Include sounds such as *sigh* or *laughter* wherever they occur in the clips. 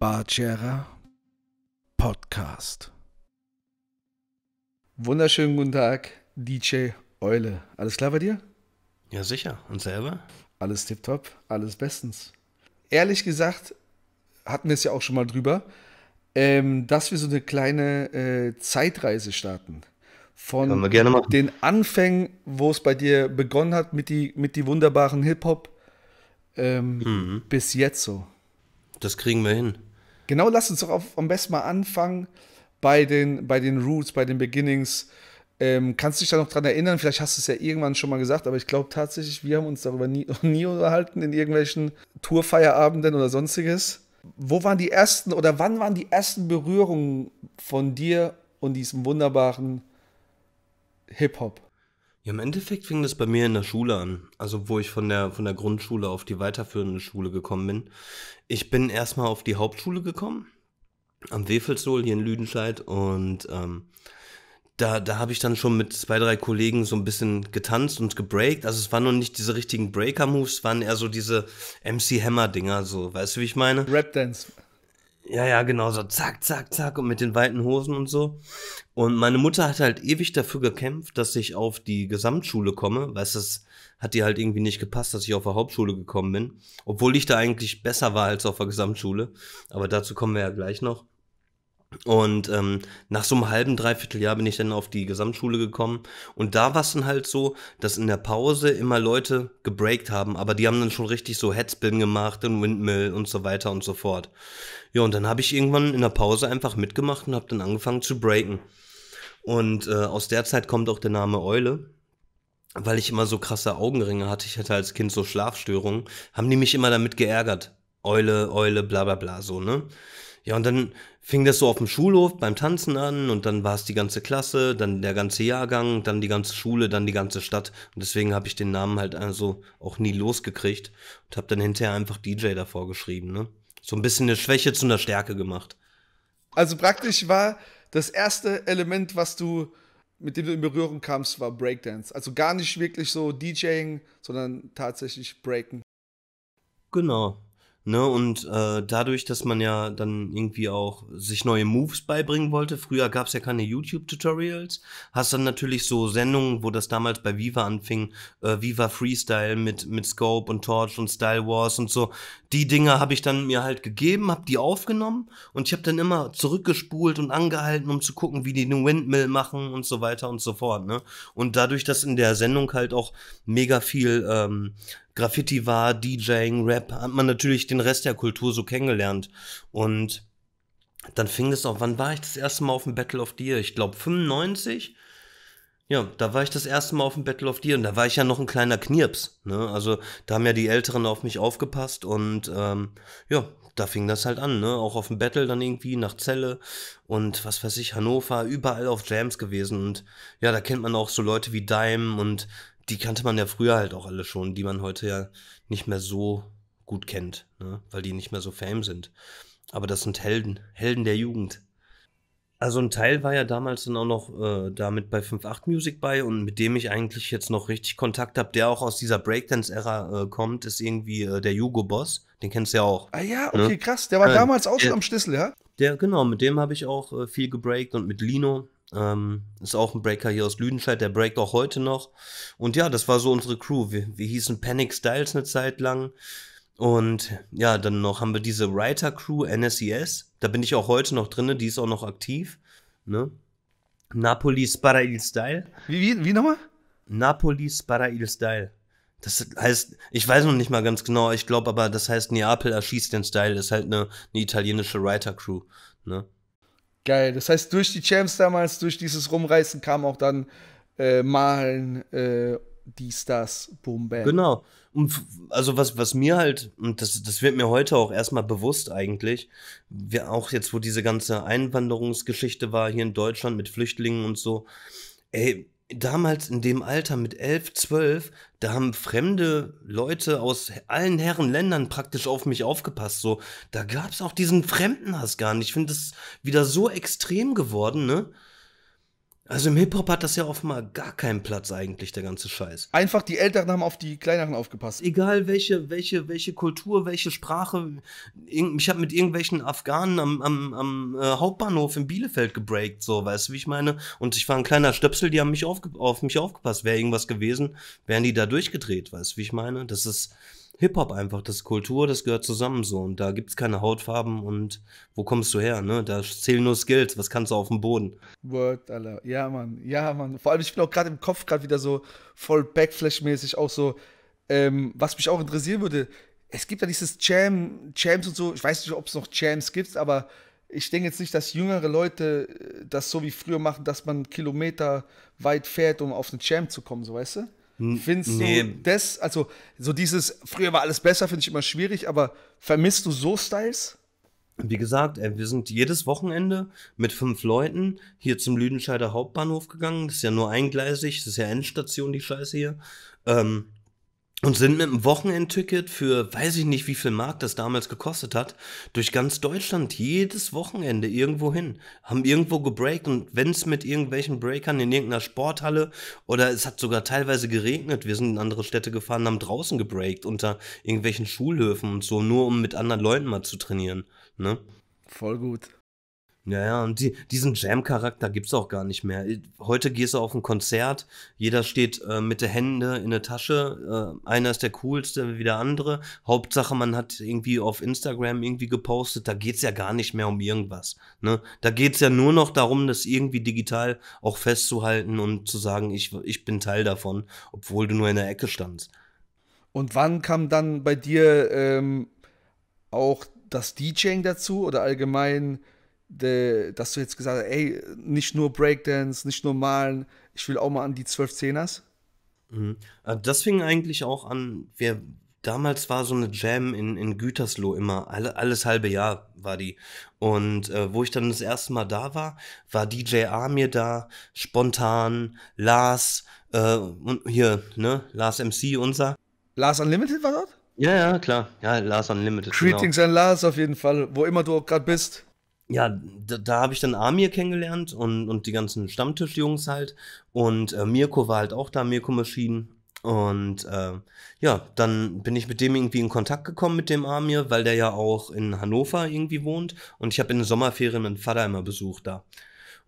Barchera Podcast. Wunderschönen guten Tag, DJ Eule. Alles klar bei dir? Ja, sicher. Und selber? Alles tipptopp, alles bestens. Ehrlich gesagt, hatten wir es ja auch schon mal drüber, ähm, dass wir so eine kleine äh, Zeitreise starten. Von den Anfängen, wo es bei dir begonnen hat mit die, mit die wunderbaren Hip-Hop ähm, mhm. bis jetzt so. Das kriegen wir hin. Genau, lass uns doch auf, am besten mal anfangen bei den, bei den Roots, bei den Beginnings. Ähm, kannst du dich da noch dran erinnern? Vielleicht hast du es ja irgendwann schon mal gesagt, aber ich glaube tatsächlich, wir haben uns darüber nie, *laughs* nie unterhalten in irgendwelchen Tourfeierabenden oder sonstiges. Wo waren die ersten oder wann waren die ersten Berührungen von dir und diesem wunderbaren Hip-Hop? Ja, im Endeffekt fing das bei mir in der Schule an. Also, wo ich von der, von der Grundschule auf die weiterführende Schule gekommen bin. Ich bin erstmal auf die Hauptschule gekommen, am Wefelsol hier in Lüdenscheid. Und ähm, da, da habe ich dann schon mit zwei, drei Kollegen so ein bisschen getanzt und gebreakt. Also, es waren noch nicht diese richtigen Breaker-Moves, es waren eher so diese MC-Hammer-Dinger, so, weißt du, wie ich meine? Rap-Dance. Ja, ja, genau, so zack, zack, zack und mit den weiten Hosen und so. Und meine Mutter hat halt ewig dafür gekämpft, dass ich auf die Gesamtschule komme, weil es hat ihr halt irgendwie nicht gepasst, dass ich auf der Hauptschule gekommen bin. Obwohl ich da eigentlich besser war als auf der Gesamtschule. Aber dazu kommen wir ja gleich noch. Und ähm, nach so einem halben, dreiviertel Jahr bin ich dann auf die Gesamtschule gekommen. Und da war es dann halt so, dass in der Pause immer Leute gebreakt haben, aber die haben dann schon richtig so Headspin gemacht und Windmill und so weiter und so fort. Ja, und dann habe ich irgendwann in der Pause einfach mitgemacht und habe dann angefangen zu breaken. Und äh, aus der Zeit kommt auch der Name Eule, weil ich immer so krasse Augenringe hatte. Ich hatte als Kind so Schlafstörungen. Haben die mich immer damit geärgert. Eule, Eule, bla bla bla, so, ne? Ja, und dann fing das so auf dem Schulhof beim Tanzen an und dann war es die ganze Klasse, dann der ganze Jahrgang, dann die ganze Schule, dann die ganze Stadt. Und deswegen habe ich den Namen halt also auch nie losgekriegt und habe dann hinterher einfach DJ davor geschrieben, ne? So ein bisschen eine Schwäche zu einer Stärke gemacht. Also praktisch war das erste Element, was du mit dem du in Berührung kamst, war Breakdance. Also gar nicht wirklich so DJing, sondern tatsächlich Breaken. Genau. Ne, und äh, dadurch, dass man ja dann irgendwie auch sich neue Moves beibringen wollte, früher gab es ja keine YouTube-Tutorials, hast dann natürlich so Sendungen, wo das damals bei Viva anfing, äh, Viva Freestyle mit, mit Scope und Torch und Style Wars und so. Die Dinger habe ich dann mir halt gegeben, habe die aufgenommen und ich habe dann immer zurückgespult und angehalten, um zu gucken, wie die eine Windmill machen und so weiter und so fort. Ne? Und dadurch, dass in der Sendung halt auch mega viel ähm, Graffiti war, DJing, Rap, hat man natürlich den Rest der Kultur so kennengelernt. Und dann fing es auch, wann war ich das erste Mal auf dem Battle of Deer? Ich glaube 95. Ja, da war ich das erste Mal auf dem Battle of Deer und da war ich ja noch ein kleiner Knirps. Ne? Also da haben ja die Älteren auf mich aufgepasst und ähm, ja, da fing das halt an. Ne? Auch auf dem Battle dann irgendwie nach Celle und was weiß ich, Hannover, überall auf Jams gewesen. Und ja, da kennt man auch so Leute wie Dime und die kannte man ja früher halt auch alle schon, die man heute ja nicht mehr so gut kennt, ne? weil die nicht mehr so fame sind. Aber das sind Helden, Helden der Jugend. Also ein Teil war ja damals dann auch noch äh, damit bei 5.8 Music bei und mit dem ich eigentlich jetzt noch richtig Kontakt habe, der auch aus dieser Breakdance-Ära äh, kommt, ist irgendwie äh, der Jugo Boss. Den kennst du ja auch. Ah ja, ne? okay, ne? krass. Der war äh, damals auch schon am Schlüssel, ja? Der, genau, mit dem habe ich auch äh, viel gebreakt und mit Lino. Ähm, ist auch ein Breaker hier aus Lüdenscheid, der breakt auch heute noch. Und ja, das war so unsere Crew. Wir, wir hießen Panic Styles eine Zeit lang. Und ja, dann noch haben wir diese Writer Crew NSES. E da bin ich auch heute noch drin, die ist auch noch aktiv. Ne? Napoli Sparail Style. Wie, wie, wie nochmal? Napoli Sparail Style. Das heißt, ich weiß noch nicht mal ganz genau, ich glaube aber, das heißt Neapel erschießt den Style, ist halt eine, eine italienische Writer Crew. Ne? Geil. Das heißt, durch die Champs damals, durch dieses Rumreißen kam auch dann äh, Malen, äh, dies, das, boom, bam. Genau. Und also was, was mir halt, und das, das wird mir heute auch erstmal bewusst eigentlich, wir auch jetzt, wo diese ganze Einwanderungsgeschichte war hier in Deutschland mit Flüchtlingen und so, ey, damals in dem Alter mit elf, zwölf, da haben fremde Leute aus allen Herren Ländern praktisch auf mich aufgepasst. So, da gab es auch diesen Fremdenhass gar nicht. Ich finde das wieder so extrem geworden, ne? Also im Hip-Hop hat das ja offenbar gar keinen Platz eigentlich, der ganze Scheiß. Einfach die Älteren haben auf die Kleineren aufgepasst. Egal welche, welche, welche Kultur, welche Sprache. Ich habe mit irgendwelchen Afghanen am, am, am äh, Hauptbahnhof in Bielefeld gebreakt, so, weißt du, wie ich meine? Und ich war ein kleiner Stöpsel, die haben mich auf mich aufgepasst. Wäre irgendwas gewesen, wären die da durchgedreht, weißt du, wie ich meine? Das ist, Hip-Hop einfach, das ist Kultur, das gehört zusammen so. Und da gibt's keine Hautfarben und wo kommst du her, ne? Da zählen nur Skills, was kannst du auf dem Boden? Word, Alter. Ja, Mann, ja, Mann. Vor allem, ich bin auch gerade im Kopf gerade wieder so voll Backflash-mäßig auch so, ähm, was mich auch interessieren würde, es gibt ja dieses Jam, Jams und so, ich weiß nicht, ob es noch Jams gibt, aber ich denke jetzt nicht, dass jüngere Leute äh, das so wie früher machen, dass man Kilometer weit fährt, um auf eine Jam zu kommen, so weißt du? Findest nee. du das, also so dieses, früher war alles besser, finde ich immer schwierig, aber vermisst du so Styles? Wie gesagt, äh, wir sind jedes Wochenende mit fünf Leuten hier zum Lüdenscheider Hauptbahnhof gegangen. Das ist ja nur eingleisig, das ist ja Endstation, die Scheiße hier. Ähm, und sind mit einem Wochenendticket für weiß ich nicht, wie viel Mark das damals gekostet hat, durch ganz Deutschland jedes Wochenende irgendwo hin. Haben irgendwo gebreakt und wenn es mit irgendwelchen Breakern in irgendeiner Sporthalle oder es hat sogar teilweise geregnet, wir sind in andere Städte gefahren, haben draußen gebreakt unter irgendwelchen Schulhöfen und so, nur um mit anderen Leuten mal zu trainieren. Ne? Voll gut. Ja, ja, und die, diesen Jam-Charakter gibt's auch gar nicht mehr. Heute gehst du auf ein Konzert, jeder steht äh, mit den Händen in der Tasche, äh, einer ist der coolste wie der andere. Hauptsache, man hat irgendwie auf Instagram irgendwie gepostet, da geht's ja gar nicht mehr um irgendwas. Ne? Da geht's ja nur noch darum, das irgendwie digital auch festzuhalten und zu sagen, ich, ich bin Teil davon, obwohl du nur in der Ecke standst. Und wann kam dann bei dir ähm, auch das DJing dazu oder allgemein de, dass du jetzt gesagt hast, ey, nicht nur Breakdance, nicht nur malen, ich will auch mal an die 12 Zehners? Mhm. Äh, das fing eigentlich auch an, wir, damals war so eine Jam in, in Gütersloh immer, alle, alles halbe Jahr war die. Und äh, wo ich dann das erste Mal da war, war DJ Amir da, spontan, Lars, äh, und hier, ne, Lars MC unser. Lars Unlimited war dort? Ja, ja, klar. Ja, Lars Unlimited. Genau. Greetings genau. an Lars auf jeden Fall, wo immer du auch gerade bist ja, da, da habe ich dann Amir kennengelernt und, und die ganzen Stammtischjungs halt. Und äh, Mirko war halt auch da, Mirko Maschinen. Und äh, ja, dann bin ich mit dem irgendwie in Kontakt gekommen, mit dem Amir, weil der ja auch in Hannover irgendwie wohnt. Und ich habe in den Sommerferien meinen Vater immer besucht da.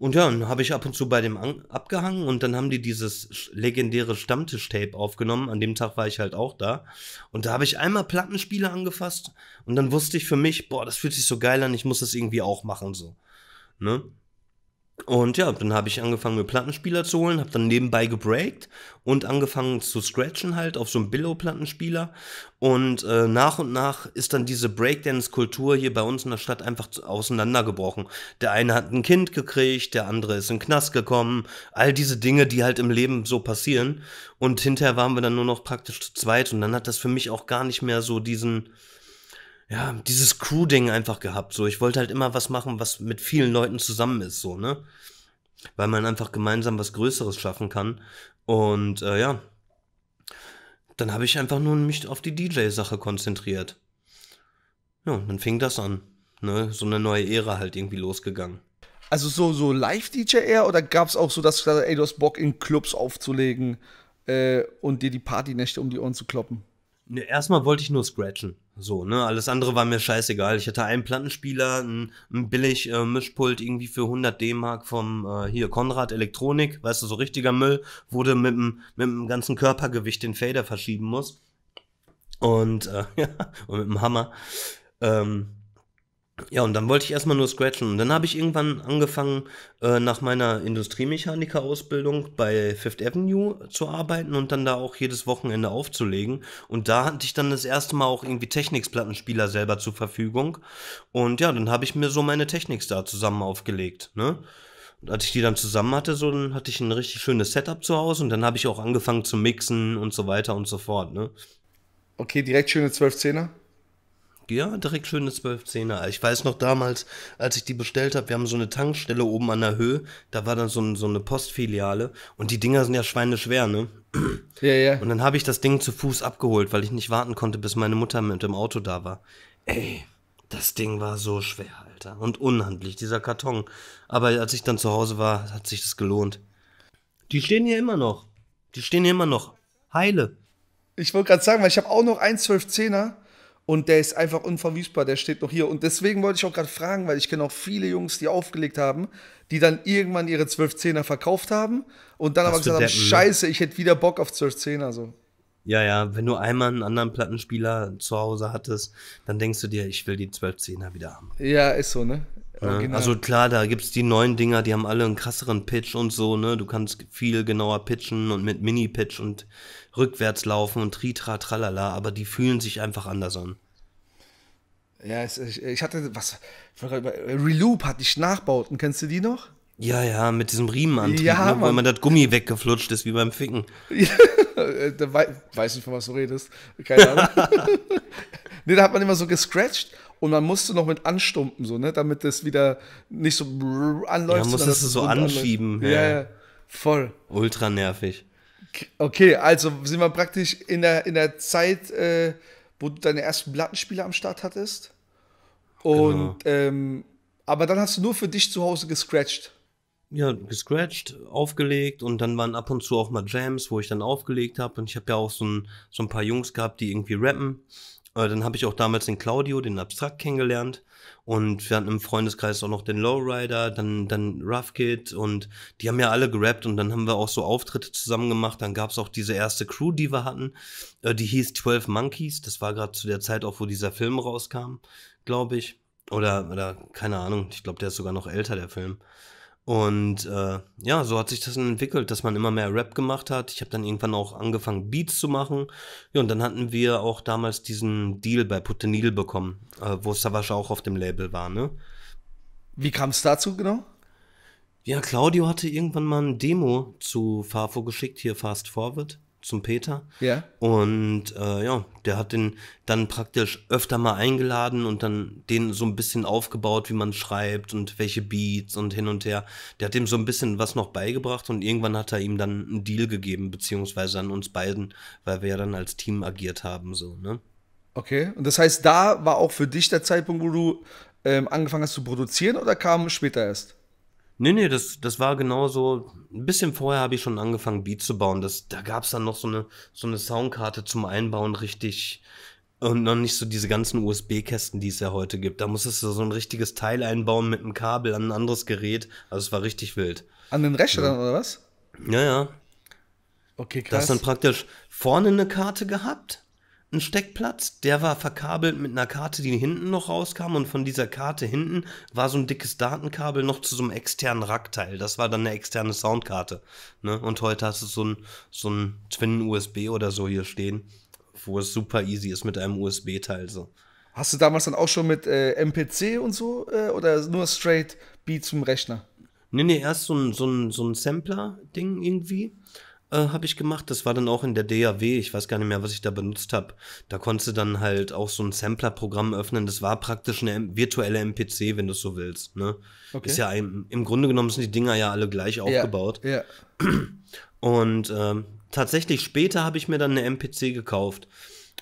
Und ja, dann habe ich ab und zu bei dem abgehangen und dann haben die dieses legendäre Stammtisch-Tape aufgenommen. An dem Tag war ich halt auch da. Und da habe ich einmal Plattenspiele angefasst und dann wusste ich für mich, boah, das fühlt sich so geil an, ich muss das irgendwie auch machen so. Ne? Und ja, dann habe ich angefangen, mir Plattenspieler zu holen, habe dann nebenbei gebreakt und angefangen zu scratchen halt auf so einem Billow-Plattenspieler. Und äh, nach und nach ist dann diese Breakdance-Kultur hier bei uns in der Stadt einfach auseinandergebrochen. Der eine hat ein Kind gekriegt, der andere ist in den Knast gekommen. All diese Dinge, die halt im Leben so passieren. Und hinterher waren wir dann nur noch praktisch zu zweit und dann hat das für mich auch gar nicht mehr so diesen ja, dieses Crew-Ding einfach gehabt. So, ich wollte halt immer was machen, was mit vielen Leuten zusammen ist, so, ne? Weil man einfach gemeinsam was Größeres schaffen kann. Und äh, ja, dann habe ich einfach nur mich auf die DJ-Sache konzentriert. Ja, dann fing das an. Ne? So eine neue Ära halt irgendwie losgegangen. Also so, so Live-DJ eher oder gab es auch so, dass du ey, du hast Bock in Clubs aufzulegen äh, und dir die Partynächte um die Ohren zu kloppen? Ne, erstmal wollte ich nur scratchen. So, ne? Alles andere war mir scheißegal. Ich hatte einen Plattenspieler, ein, billig äh, Mischpult irgendwie für 100 D-Mark vom äh, hier Konrad Elektronik, weißt du, so richtiger Müll, wurde mit dem mit dem ganzen Körpergewicht den Fader verschieben muss. Und äh, *laughs* ja, und mit dem Hammer. Ähm, ja, und dann wollte ich erstmal nur scratchen. Und dann habe ich irgendwann angefangen, äh, nach meiner Industriemechaniker-Ausbildung bei Fifth Avenue zu arbeiten und dann da auch jedes Wochenende aufzulegen. Und da hatte ich dann das erste Mal auch irgendwie Technics-Plattenspieler selber zur Verfügung. Und ja, dann habe ich mir so meine Technics da zusammen aufgelegt. Ne? Und als ich die dann zusammen hatte, so, dann hatte ich ein richtig schönes Setup zu Hause und dann habe ich auch angefangen zu mixen und so weiter und so fort. Ne? Okay, direkt schöne 12 Zehner. Ja, direkt schöne 12-10er. Ich weiß noch damals, als ich die bestellt habe, wir haben so eine Tankstelle oben an der Höhe, da war dann so, ein, so eine Postfiliale und die Dinger sind ja schweineschwer, ne? *clears throat* Ja, ja. Und dann habe ich das Ding zu Fuß abgeholt, weil ich nicht warten konnte, bis meine Mutter mit dem Auto da war. Ey, das Ding war so schwer, Alter. Und unhandlich, dieser Karton. Aber als ich dann zu Hause war, hat sich das gelohnt. Die stehen hier immer noch. Die stehen hier immer noch. Heile. Ich wollte gerade sagen, weil ich habe auch noch einen 12-10er und der ist einfach unverwüstbar, der steht noch hier. Und deswegen wollte ich auch gerade fragen, weil ich kenne auch viele Jungs, die aufgelegt haben, die dann irgendwann ihre 12 Zehner verkauft haben und dann Was aber gesagt haben, Deppen. Ne? scheiße, ich hätte wieder Bock auf 12 Zehner. So. Ja, ja, wenn du einmal einen anderen Plattenspieler zu Hause hattest, dann denkst du dir, ich will die 12 Zehner wieder haben. Ja, ist so, ne? Original. Ne? Also klar, da gibt es die neuen Dinger, die haben alle einen krasseren Pitch und so, ne? Du kannst viel genauer pitchen und mit Mini-Pitch und rückwärts laufen und tritra, tralala, aber die fühlen sich einfach anders an. Ja, ich, hatte was, Reloop hatte ich Nachbauten, kennst du die noch? Ja, ja, mit diesem Riemenantrieb, ja, ne, weil man das Gummi weggeflutscht ist, wie beim Ficken. *laughs* weiß nicht, von was du redest. Keine Ahnung. *laughs* nee, da hat man immer so gescratcht und man musste noch mit anstumpen, so, ne, damit das wieder nicht so anläuft. Ja, musstest du so anschieben. Ja, ja, voll. Ultra nervig. Okay, also sind wir praktisch in der, in der Zeit, äh, wo du deine ersten Plattenspiele am Start hattest. Und, genau. ähm, aber dann hast du nur für dich zu Hause gescratcht. Ja, gescratcht, aufgelegt und dann waren ab und zu auch mal Jams, wo ich dann aufgelegt habe. Und ich habe ja auch so ein, so ein paar Jungs gehabt, die irgendwie rappen. Äh, dann habe ich auch damals den Claudio, den Abstrakt kennengelernt. Und wir hatten im Freundeskreis auch noch den Lowrider, dann, dann Rough Kid und die haben ja alle gerappt und dann haben wir auch so Auftritte zusammen gemacht. Dann gab es auch diese erste Crew, die wir hatten. Äh, die hieß 12 Monkeys. Das war gerade zu der Zeit auch, wo dieser Film rauskam, glaube ich. Oder, oder keine Ahnung. Ich glaube, der ist sogar noch älter, der Film. Und äh, ja, so hat sich das entwickelt, dass man immer mehr Rap gemacht hat. Ich habe dann irgendwann auch angefangen, Beats zu machen. Ja, und dann hatten wir auch damals diesen Deal bei Putenil bekommen, äh, wo Savage auch auf dem Label war, ne? Wie kam es dazu genau? Ja, Claudio hatte irgendwann mal ein Demo zu Fafo geschickt, hier Fast Forward zum Peter. Ja. Und äh, ja, der hat den dann praktisch öfter mal eingeladen und dann den so ein bisschen aufgebaut, wie man schreibt und welche Beats und hin und her. Der hat dem so ein bisschen was noch beigebracht und irgendwann hat er ihm dann einen Deal gegeben, beziehungsweise an uns beiden, weil wir ja dann als Team agiert haben, so, ne? Okay, und das heißt, da war auch für dich der Zeitpunkt, wo du ähm, angefangen hast zu produzieren oder kam später erst? Nee, nee, das, das war genauso. Ein bisschen vorher habe ich schon angefangen, Beat zu bauen. Das, da gab es dann noch so eine, so eine Soundkarte zum Einbauen, richtig. Und noch nicht so diese ganzen USB-Kästen, die es ja heute gibt. Da musstest du so ein richtiges Teil einbauen mit einem Kabel an ein anderes Gerät. Also es war richtig wild. An den Rechner ja. oder was? Ja, ja. Okay, krass. Da hast dann praktisch vorne eine Karte gehabt ein Steckplatz, der war verkabelt mit einer Karte, die hinten noch rauskam und von dieser Karte hinten war so ein dickes Datenkabel noch zu so einem externen Rackteil. Das war dann eine externe Soundkarte. Ne? Und heute hast du so ein, so ein Twin-USB oder so hier stehen, wo es super easy ist mit einem USB-Teil. So. Hast du damals dann auch schon mit äh, MPC und so äh, oder nur straight B zum Rechner? Nee, nee, erst so ein, so ein, so ein Sampler-Ding irgendwie. Äh, habe ich gemacht. Das war dann auch in der DAW. Ich weiß gar nicht mehr, was ich da benutzt habe. Da konntest du dann halt auch so ein Sampler-Programm öffnen. Das war praktisch eine virtuelle MPC, wenn du es so willst. Ne? Okay. Ist ja ein, im Grunde genommen sind die Dinger ja alle gleich aufgebaut. Ja. ja. *clears throat* Und äh, tatsächlich später habe ich mir dann eine MPC gekauft.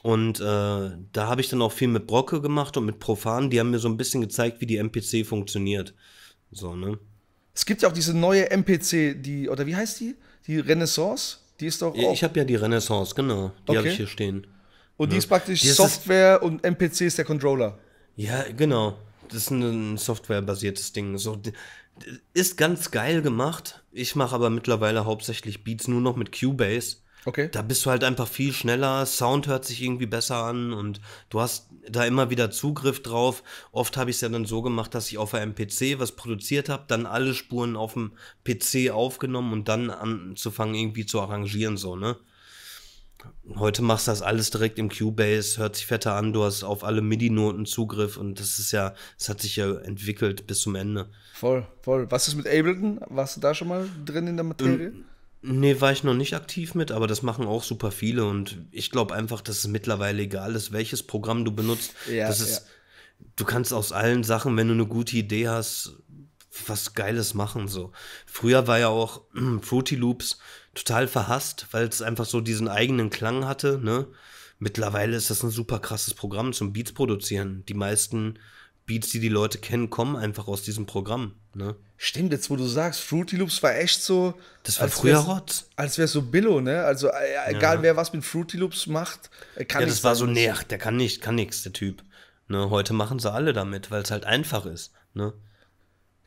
Und äh, da habe ich dann auch viel mit Brocke gemacht und mit Profan. Die haben mir so ein bisschen gezeigt, wie die MPC funktioniert. So, ne? Es gibt ja auch diese neue MPC, die, oder wie heißt die? die Renaissance, die ist doch auch. Ich habe ja die Renaissance, genau. Die okay. habe ich hier stehen. Und ja. die ist praktisch die ist Software und MPC ist der Controller. Ja, genau. Das ist ein softwarebasiertes Ding. So, ist ganz geil gemacht. Ich mache aber mittlerweile hauptsächlich Beats nur noch mit Cubase. Okay. Da bist du halt einfach viel schneller, Sound hört sich irgendwie besser an und du hast da immer wieder Zugriff drauf. Oft habe ich es ja dann so gemacht, dass ich auf einem PC was produziert habe, dann alle Spuren auf dem PC aufgenommen und dann anzufangen irgendwie zu arrangieren so, ne? Heute machst du das alles direkt im Cubase, hört sich fetter an, du hast auf alle MIDI-Noten Zugriff und das ist ja, das hat sich ja entwickelt bis zum Ende. Voll, voll. Was ist mit Ableton? Warst du da schon mal drin in der Materie? Ähm, Nee, war ich noch nicht aktiv mit, aber das machen auch super viele und ich glaube einfach, dass es mittlerweile egal ist, welches Programm du benutzt. Ja, das ist, ja. Du kannst aus allen Sachen, wenn du eine gute Idee hast, was Geiles machen. So. Früher war ja auch *clears throat* Fruity Loops total verhasst, weil es einfach so diesen eigenen Klang hatte. Ne? Mittlerweile ist das ein super krasses Programm zum Beats produzieren. Die meisten Beats, die die Leute kennen, kommen einfach aus diesem Programm. Ne? Stimmt, jetzt wo du sagst, Fruity Loops war echt so. Das war früher hot. Als wäre so Billo, ne? Also äh, äh, egal ja. wer was mit Fruity Loops macht, äh, kann Ja, das war so, nee, der kann nicht, kann nichts, der Typ. Ne? Heute machen sie alle damit, weil es halt einfach ist. Ne?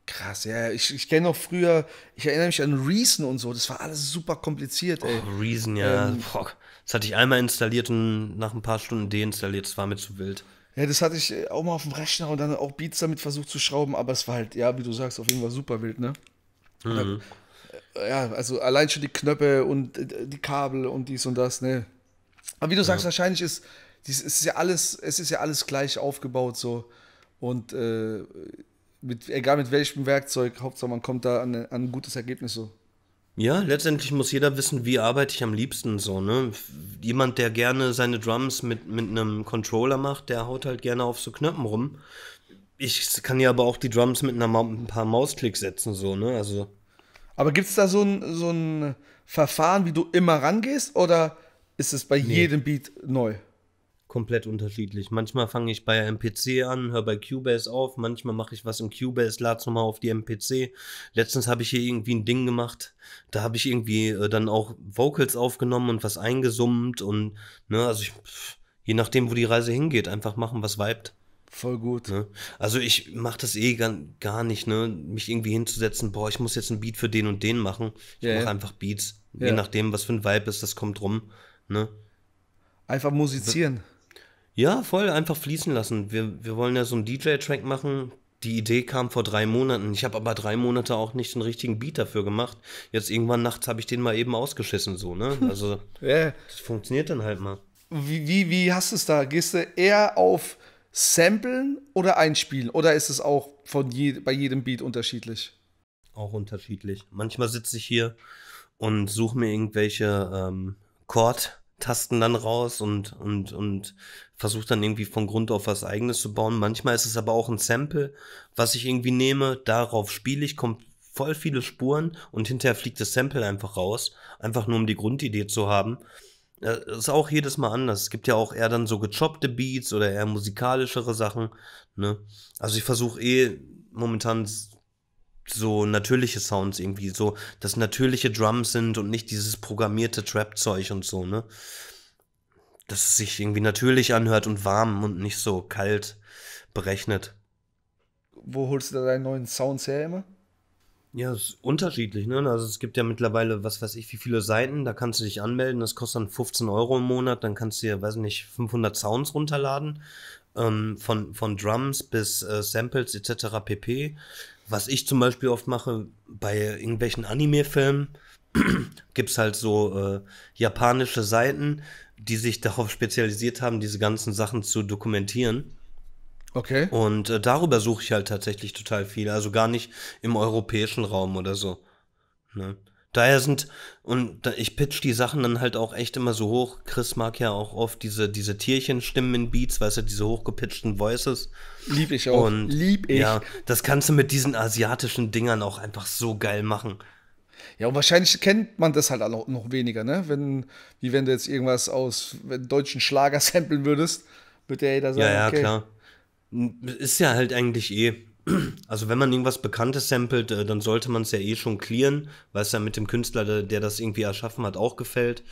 Krass, ja. Ich, ich kenne noch früher, ich erinnere mich an Reason und so, das war alles super kompliziert, ey. Oh, Reason, ja. Ähm, das hatte ich einmal installiert und nach ein paar Stunden deinstalliert, das war mir zu wild. Ja, das hatte ich äh, auch mal auf dem Rechner und dann auch Beats damit versucht zu schrauben, aber es war halt, ja, wie du sagst, auf jeden Fall super wild, ne? Mhm. Äh, ja, also allein schon die Knöpfe und äh, die Kabel und dies und das, ne? Aber wie du sagst, ja. wahrscheinlich ist, dies, ist ja alles, es ist ja alles gleich aufgebaut so und äh, mit, egal mit welchem Werkzeug, Hauptsache man kommt da an, an ein gutes Ergebnis so. Ja, letztendlich muss jeder wissen, wie arbeite ich am liebsten so, ne? Jemand, der gerne seine Drums mit, mit einem Controller macht, der haut halt gerne auf so Knöpfen rum. Ich kann ja aber auch die Drums mit, einer, mit ein paar Mausklicks setzen, so, ne? Also. Aber gibt es da so ein, so ein Verfahren, wie du immer rangehst, oder ist es bei nee. jedem Beat neu? komplett unterschiedlich. Manchmal fange ich bei MPC an, höre bei Cubase auf, manchmal mache ich was im Cubase, lade es nochmal auf die MPC. Letztens habe ich hier irgendwie ein Ding gemacht, da habe ich irgendwie äh, dann auch Vocals aufgenommen und was eingesummt und, ne, also ich, pff, je nachdem, wo die Reise hingeht, einfach machen, was vibet. Voll gut. Ne? Also ich mache das eh gar, gar nicht, ne? Mich irgendwie hinzusetzen, boah, ich muss jetzt ein Beat für den und den machen. Ich yeah, mache yeah. einfach Beats. Yeah. Je nachdem, was für ein Vibe ist, das kommt rum. Ne? Einfach musizieren. Ja, voll, einfach fließen lassen. Wir, wir wollen ja so einen DJ-Track machen. Die Idee kam vor drei Monaten. Ich habe aber drei Monate auch nicht den richtigen Beat dafür gemacht. Jetzt irgendwann nachts habe ich den mal eben ausgeschissen, so, ne? *laughs* Also, yeah. das funktioniert dann halt mal. Wie, wie, wie hast du es da? Gehst du eher auf Samplen oder Einspielen? Oder ist es auch von je, bei jedem Beat unterschiedlich? Auch unterschiedlich. Manchmal sitze ich hier und suche mir irgendwelche ähm, Chord- Tasten dann raus und, und, und versucht dann irgendwie von Grund auf was eigenes zu bauen. Manchmal ist es aber auch ein Sample, was ich irgendwie nehme, darauf spiele ich, kommt voll viele Spuren und hinterher fliegt das Sample einfach raus, einfach nur um die Grundidee zu haben. Das äh, ist auch jedes Mal anders. Es gibt ja auch eher dann so gechoppte Beats oder eher musikalischere Sachen. Ne? Also ich versuche eh momentan so natürliche Sounds irgendwie, so, dass natürliche Drums sind und nicht dieses programmierte Trap-Zeug und so, ne? Dass es sich irgendwie natürlich anhört und warm und nicht so kalt berechnet. Wo holst du da deinen neuen Sounds her immer? Ja, es ist unterschiedlich, ne? Also es gibt ja mittlerweile, was weiß ich, wie viele Seiten, da kannst du dich anmelden, das kostet dann 15 Euro im Monat, dann kannst du dir, weiß nicht, 500 Sounds runterladen ähm, von, von Drums bis äh, Samples etc. pp. Was ich zum Beispiel oft mache bei irgendwelchen Anime-Filmen, *clears throat* gibt es halt so äh, japanische Seiten, die sich darauf spezialisiert haben, diese ganzen Sachen zu dokumentieren. Okay. Und äh, darüber suche ich halt tatsächlich total viel. Also gar nicht im europäischen Raum oder so. Ne? Daher sind, und ich pitch die Sachen dann halt auch echt immer so hoch. Chris mag ja auch oft diese, diese Tierchenstimmen in Beats, weißt du, diese hochgepitchten Voices. Lieb ich auch. Und, Lieb ich. Ja, das kannst du mit diesen asiatischen Dingern auch einfach so geil machen. Ja, und wahrscheinlich kennt man das halt auch noch weniger, ne? Wenn, wie wenn du jetzt irgendwas aus wenn deutschen Schlager *laughs* samplen würdest, würde ja jeder sagen. Ja, ja, okay. klar. Ist ja halt eigentlich eh also wenn man irgendwas Bekanntes samplet, äh, dann sollte man es ja eh schon clearen, weil es ja mit dem Künstler, der, der, das irgendwie erschaffen hat, auch gefällt.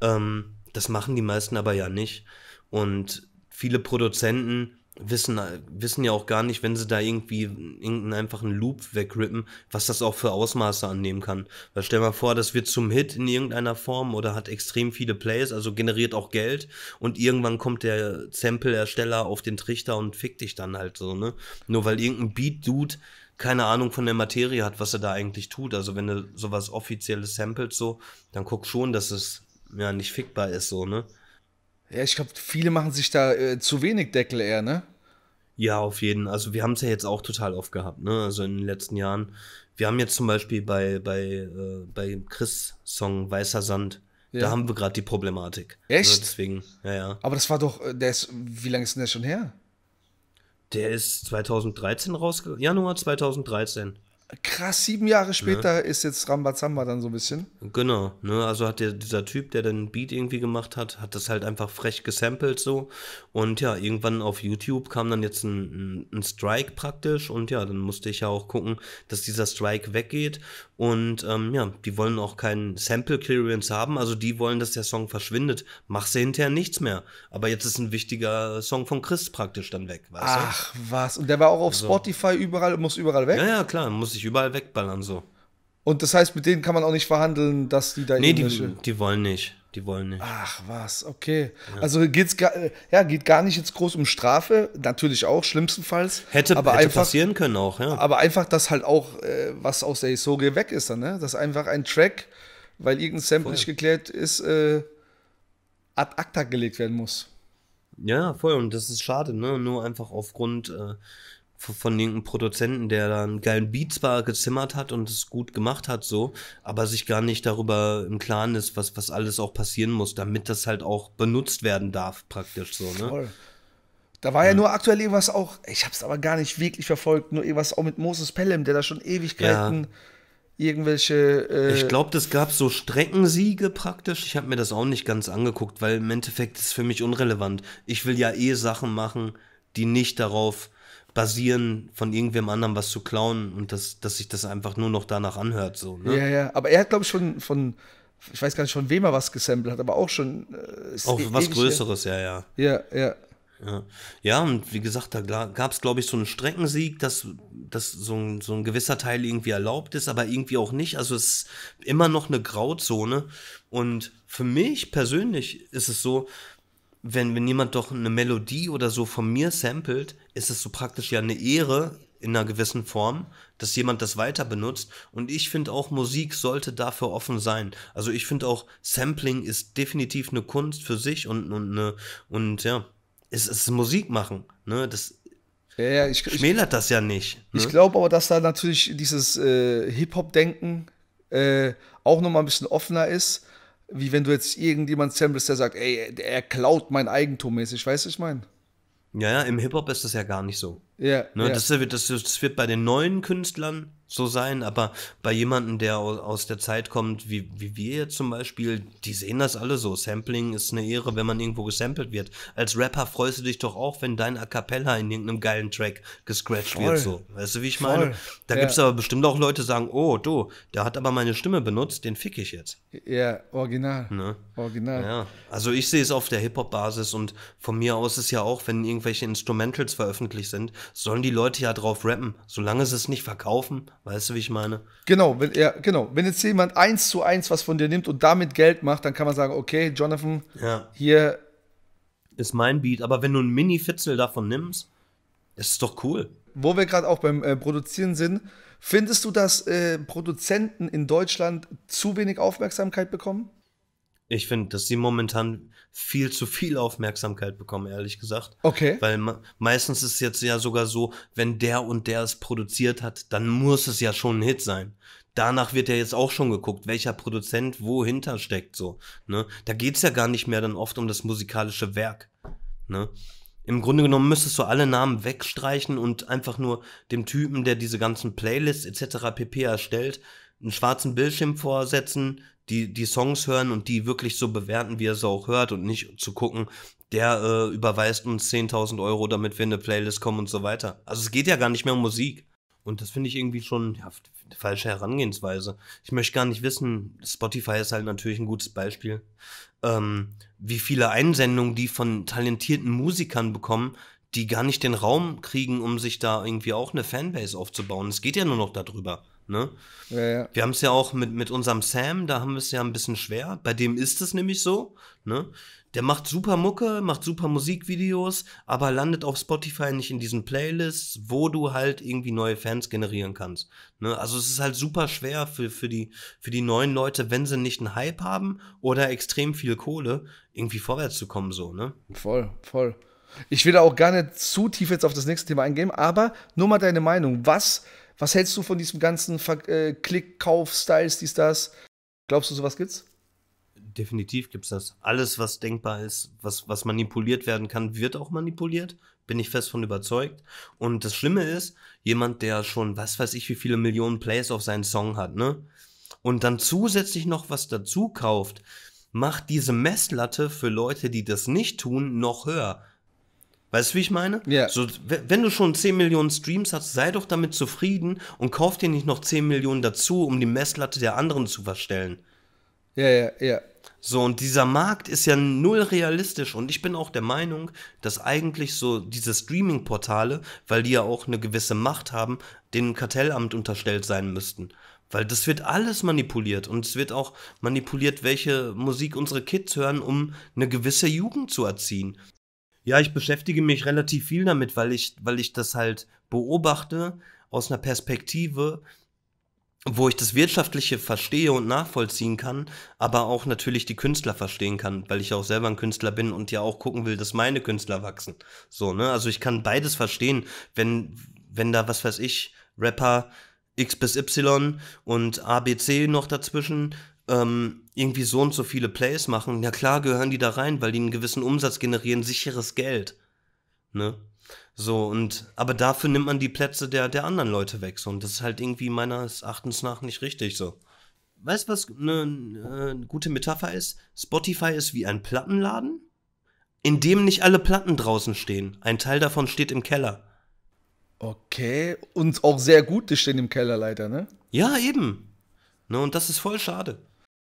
Ähm, das machen die meisten aber ja nicht. Und viele Produzenten wissen, wissen ja auch gar nicht, wenn sie da irgendwie irgendeinen einfachen Loop wegrippen, was das auch für Ausmaße annehmen kann. Weil stell mal vor, das wird zum Hit in irgendeiner Form oder hat extrem viele Plays, also generiert auch Geld und irgendwann kommt der Sample-Ersteller auf den Trichter und fickt dich dann halt so, ne? Nur weil irgendein Beat-Dude keine Ahnung von der Materie hat, was er da eigentlich tut. Also wenn du sowas offizielles samples so, dann guck schon, dass es ja nicht fickbar ist, so, ne? Ja, ich glaube, viele machen sich da äh, zu wenig Deckel eher, ne? Ja, auf jeden. Also wir haben es ja jetzt auch total oft gehabt, ne? Also in den letzten Jahren. Wir haben jetzt zum Beispiel bei, bei, äh, bei Chris Song Weißer Sand, ja. da haben wir gerade die Problematik. Ne, Echt? Also deswegen, ja, ja. Aber das war doch, äh, der ist, wie lange ist denn der schon her? Der ist 2013 rausgekommen, Januar 2013. Krass, sieben Jahre ne? später ne? ist jetzt Rambazamba dann so ein bisschen. Genau, ne? also hat der, dieser Typ, der den Beat irgendwie gemacht hat, hat das halt einfach frech gesampelt so. Und ja, irgendwann auf YouTube kam dann jetzt ein, ein, ein Strike praktisch. Und ja, dann musste ich ja auch gucken, dass dieser Strike weggeht. Und ähm, ja, die wollen auch keinen Sample Clearance haben, also die wollen, dass der Song verschwindet. Machst du hinterher nichts mehr. Aber jetzt ist ein wichtiger Song von Chris praktisch dann weg, weißt Ach, du? Ach, was. Und der war auch auf also. Spotify überall, muss überall weg? Ja, ja, klar, muss ich überall wegballern, so. Und das heißt, mit denen kann man auch nicht verhandeln, dass die da. Nee, die, die wollen nicht die wollen nicht. Ach was, okay. Ja. Also geht's gar, ja, geht gar nicht jetzt groß um Strafe, natürlich auch, schlimmstenfalls. Hätte, aber hätte einfach, passieren können auch, ja. Aber einfach, dass halt auch äh, was aus der Historie weg ist dann, ne? Dass einfach ein Track, weil irgendein Sample nicht geklärt ist, äh, ad acta gelegt werden muss. Ja, voll. Und das ist schade, ne? Nur einfach aufgrund äh, von irgendeinem Produzenten, der da einen geilen zwar gezimmert hat und es gut gemacht hat, so, aber sich gar nicht darüber im Klaren ist, was, was alles auch passieren muss, damit das halt auch benutzt werden darf, praktisch so, ne? Voll. Da war ja. ja nur aktuell irgendwas auch, ich hab's aber gar nicht wirklich verfolgt, nur irgendwas auch mit Moses Pelham, der da schon Ewigkeiten. Ja irgendwelche. Äh ich glaube, das gab so Streckensiege praktisch. Ich habe mir das auch nicht ganz angeguckt, weil im Endeffekt ist es für mich unrelevant. Ich will ja eh Sachen machen, die nicht darauf basieren, von irgendwem anderem was zu klauen und das, dass sich das einfach nur noch danach anhört. So, ne? Ja, ja, aber er hat, glaube ich, schon von, ich weiß gar nicht, von wem er was gesampelt hat, aber auch schon. Äh, auch e- was Größeres, ja, ja. Ja, ja. Ja. ja, und wie gesagt, da gab es, glaube ich, so einen Streckensieg, dass, dass so, ein, so ein gewisser Teil irgendwie erlaubt ist, aber irgendwie auch nicht. Also es ist immer noch eine Grauzone. Und für mich persönlich ist es so, wenn, wenn jemand doch eine Melodie oder so von mir samplet, ist es so praktisch ja eine Ehre in einer gewissen Form, dass jemand das weiter benutzt. Und ich finde auch, Musik sollte dafür offen sein. Also ich finde auch, Sampling ist definitiv eine Kunst für sich und, und, eine, und ja, es ist Musik machen. Ne? Das ja, ja, ich, schmälert ich, das ja nicht. Ne? Ich glaube aber, dass da natürlich dieses äh, Hip-Hop-Denken äh, auch nochmal ein bisschen offener ist wie wenn du jetzt irgendjemand samplest, der sagt, ey, er klaut mein Eigentum mäßig, weißt du, ich meine? Ja, ja, im Hip-Hop ist das ja gar nicht so. Ja. Yeah, ne, yeah. das, das, das, wird bei den neuen Künstlern so sein, aber bei jemandem, der aus der Zeit kommt, wie, wie wir jetzt zum Beispiel, die sehen das alle so. Sampling ist eine Ehre, wenn man irgendwo gesampelt wird. Als Rapper freust du dich doch auch, wenn dein A Cappella in irgendeinem geilen Track gescratcht Voll. wird. So. Weißt du, wie ich Voll. meine? Da ja. gibt es aber bestimmt auch Leute, die sagen, oh, du, der hat aber meine Stimme benutzt, den fick ich jetzt. Ja, original. Ne? Original. Ja. Also ich sehe es auf der Hip-Hop-Basis und von mir aus ist ja auch, wenn irgendwelche Instrumentals veröffentlicht sind, sollen die Leute ja drauf rappen. Solange sie es nicht verkaufen, Weißt du, wie ich meine? Genau, wenn er, genau, wenn jetzt jemand eins zu eins was von dir nimmt und damit Geld macht, dann kann man sagen, okay, Jonathan, ja. hier ist mein Beat. Aber wenn du ein Mini-Fitzel davon nimmst, ist es doch cool. Wo wir gerade auch beim äh, Produzieren sind, findest du, dass äh, Produzenten in Deutschland zu wenig Aufmerksamkeit bekommen? Ich finde, dass sie momentan viel zu viel Aufmerksamkeit bekommen, ehrlich gesagt. Okay. Weil meistens ist es jetzt ja sogar so, wenn der und der es produziert hat, dann muss es ja schon ein Hit sein. Danach wird ja jetzt auch schon geguckt, welcher Produzent wohinter steckt, so. Ne? Da geht's ja gar nicht mehr dann oft um das musikalische Werk. Ne? Im Grunde genommen müsstest du alle Namen wegstreichen und einfach nur dem Typen, der diese ganzen Playlists etc. pp erstellt, einen schwarzen Bildschirm vorsetzen, die, die Songs hören und die wirklich so bewerten, wie er sie auch hört und nicht zu gucken, der äh, überweist uns 10.000 Euro, damit wir in eine Playlist kommen und so weiter. Also es geht ja gar nicht mehr um Musik. Und das finde ich irgendwie schon ja, falsche Herangehensweise. Ich möchte gar nicht wissen, Spotify ist halt natürlich ein gutes Beispiel, ähm, wie viele Einsendungen die von talentierten Musikern bekommen, die gar nicht den Raum kriegen, um sich da irgendwie auch eine Fanbase aufzubauen. Es geht ja nur noch darüber. Ne? Ja, ja. Wir haben es ja auch mit, mit unserem Sam, da haben wir es ja ein bisschen schwer. Bei dem ist es nämlich so. Ne? Der macht super Mucke, macht super Musikvideos, aber landet auf Spotify nicht in diesen Playlists, wo du halt irgendwie neue Fans generieren kannst. Ne? Also es ist halt super schwer für, für, die, für die neuen Leute, wenn sie nicht einen Hype haben oder extrem viel Kohle, irgendwie vorwärts zu kommen, so, ne? Voll, voll. Ich will auch gar nicht zu tief jetzt auf das nächste Thema eingehen, aber nur mal deine Meinung. Was was hältst du von diesem ganzen Ver äh, Klick-Kauf-Styles, dies, das? Glaubst du, sowas gibt's? Definitiv gibt's das. Alles, was denkbar ist, was, was manipuliert werden kann, wird auch manipuliert. Bin ich fest von überzeugt. Und das Schlimme ist, jemand, der schon, was weiß ich, wie viele Millionen Plays auf seinen Song hat, ne? Und dann zusätzlich noch was dazu kauft, macht diese Messlatte für Leute, die das nicht tun, noch höher. Weißt du, wie ich meine? Ja. So, wenn du schon 10 Millionen Streams hast, sei doch damit zufrieden und kauf dir nicht noch 10 Millionen dazu, um die Messlatte der anderen zu verstellen. Ja, ja, ja. So, und dieser Markt ist ja null realistisch. Und ich bin auch der Meinung, dass eigentlich so diese Streaming-Portale, weil die ja auch eine gewisse Macht haben, dem Kartellamt unterstellt sein müssten. Weil das wird alles manipuliert und es wird auch manipuliert, welche Musik unsere Kids hören, um eine gewisse Jugend zu erziehen. Ja, ich beschäftige mich relativ viel damit, weil ich, weil ich das halt beobachte aus einer Perspektive, wo ich das Wirtschaftliche verstehe und nachvollziehen kann, aber auch natürlich die Künstler verstehen kann, weil ich auch selber ein Künstler bin und ja auch gucken will, dass meine Künstler wachsen. So, ne? Also ich kann beides verstehen, wenn, wenn da, was weiß ich, Rapper X bis Y und ABC noch dazwischen ähm, irgendwie so und so viele Plays machen, ja klar gehören die da rein, weil die einen gewissen Umsatz generieren, sicheres Geld. Ne? So, und, aber dafür nimmt man die Plätze der, der anderen Leute weg. So, und das ist halt irgendwie meines Erachtens nach nicht richtig so. Weißt du, was eine ne, äh, gute Metapher ist? Spotify ist wie ein Plattenladen, in dem nicht alle Platten draußen stehen. Ein Teil davon steht im Keller. Okay, und auch sehr gute stehen im Keller leider, ne? Ja, eben. Ne, und das ist voll schade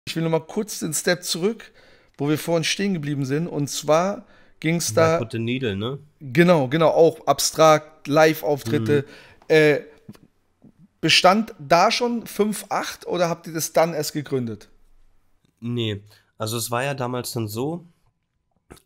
ich will nochmal kurz den Step zurück, wo wir vorhin stehen geblieben sind. Und zwar ging es da. Gute Needle, ne? Genau, genau. Auch abstrakt, Live-Auftritte. Mhm. Äh, bestand da schon 5-8 oder habt ihr das dann erst gegründet? Nee. Also, es war ja damals dann so,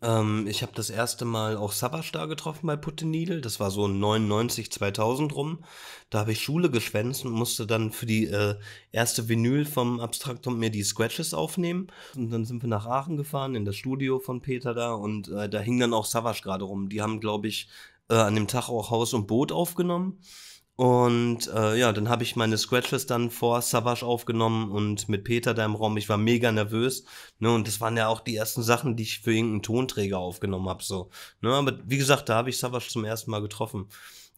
ähm, ich habe das erste Mal auch da getroffen bei Puttenidel. Das war so 99, 2000 rum. Da habe ich Schule geschwänzt und musste dann für die äh, erste Vinyl vom Abstraktum mir die Scratches aufnehmen. Und dann sind wir nach Aachen gefahren, in das Studio von Peter da. Und äh, da hing dann auch Savage gerade rum. Die haben, glaube ich, äh, an dem Tag auch Haus und Boot aufgenommen. Und äh, ja, dann habe ich meine Scratches dann vor Savage aufgenommen und mit Peter da im Raum. Ich war mega nervös. Ne? Und das waren ja auch die ersten Sachen, die ich für irgendeinen Tonträger aufgenommen habe. So. Ne? Aber wie gesagt, da habe ich Savage zum ersten Mal getroffen.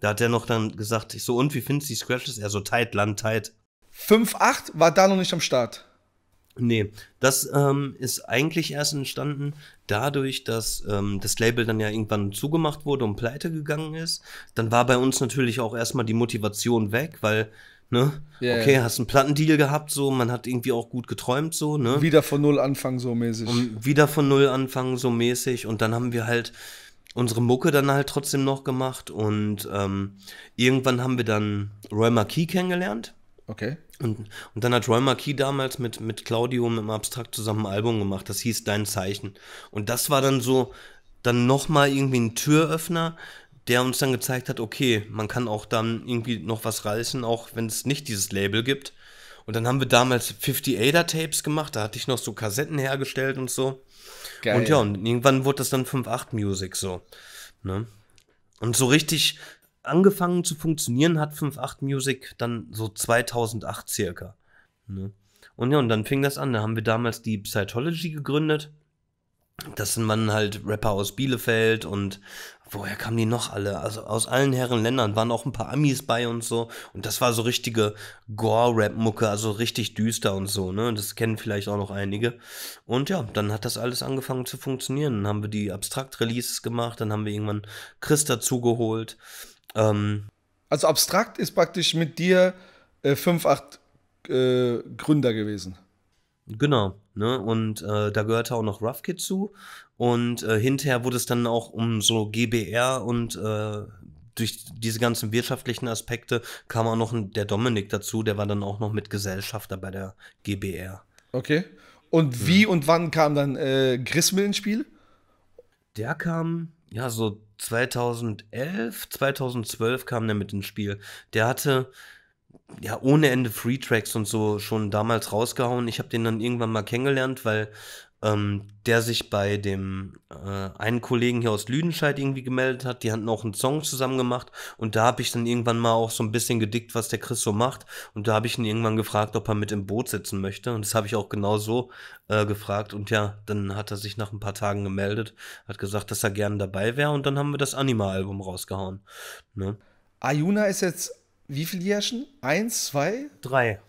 Da hat er noch dann gesagt, ich so, und wie findest du die Scratches? Er so, tight, land, tight. 5-8 war da noch nicht am Start. Nee, das ähm, ist eigentlich erst entstanden dadurch, dass ähm, das Label dann ja irgendwann zugemacht wurde und pleite gegangen ist. Dann war bei uns natürlich auch erstmal die Motivation weg, weil, ne, yeah, okay, yeah. hast einen Plattendeal gehabt, so, man hat irgendwie auch gut geträumt, so, ne? Wieder von Null anfangen, so mäßig. Und wieder von Null anfangen, so mäßig. Und dann haben wir halt unsere Mucke dann halt trotzdem noch gemacht und ähm, irgendwann haben wir dann Roy Marquis kennengelernt. Okay. Und, und dann hat Roy Marquis damals mit, mit Claudio im Abstrakt zusammen ein Album gemacht, das hieß Dein Zeichen. Und das war dann so, dann nochmal irgendwie ein Türöffner, der uns dann gezeigt hat, okay, man kann auch dann irgendwie noch was reißen, auch wenn es nicht dieses Label gibt. Und dann haben wir damals 58er-Tapes gemacht, da hatte ich noch so Kassetten hergestellt und so. Geil. Und ja, und irgendwann wurde das dann 5.8 Music so. Ne? Und so richtig angefangen zu funktionieren hat 5.8 Music dann so 2008 circa. Ne? Und ja, und dann fing das an. Da haben wir damals die Psychology gegründet. Das sind dann halt Rapper aus Bielefeld und woher kamen die noch alle? Also aus allen Herren Ländern waren auch ein paar Amis bei und so. Und das war so richtige Gore-Rap-Mucke, also richtig düster und so, ne? Das kennen vielleicht auch noch einige. Und ja, dann hat das alles angefangen zu funktionieren. Dann haben wir die Abstrakt-Releases gemacht, dann haben wir irgendwann Chris dazugeholt. geholt ähm, also abstrakt ist praktisch mit dir äh, 5, 8 äh, Gründer gewesen. Genau, ne? Und äh, da gehörte auch noch Rough Kid zu. Und äh, hinterher wurde es dann auch um so GBR und äh, durch diese ganzen wirtschaftlichen Aspekte kam auch noch der Dominik dazu, der war dann auch noch mit Gesellschafter bei der GBR. Okay. Und wie ja. Mhm. und wann kam dann äh, Grismel ins Spiel? Der kam ja, so 2011, 2012 kam der mit ins Spiel. Der hatte ja ohne Ende Free Tracks und so schon damals rausgehauen. Ich habe den dann irgendwann mal kennengelernt, weil ähm, der sich bei dem äh, einen Kollegen hier aus Lüdenscheid irgendwie gemeldet hat. Die hatten auch einen Song zusammen gemacht und da habe ich dann irgendwann mal auch so ein bisschen gedickt, was der Chris so macht. Und da habe ich ihn irgendwann gefragt, ob er mit im Boot sitzen möchte. Und das habe ich auch genau so äh, gefragt. Und ja, dann hat er sich nach ein paar Tagen gemeldet, hat gesagt, dass er gerne dabei wäre. Und dann haben wir das Anima-Album rausgehauen. Ne? Ayuna ist jetzt wie viele Jährchen? Eins, zwei? Drei.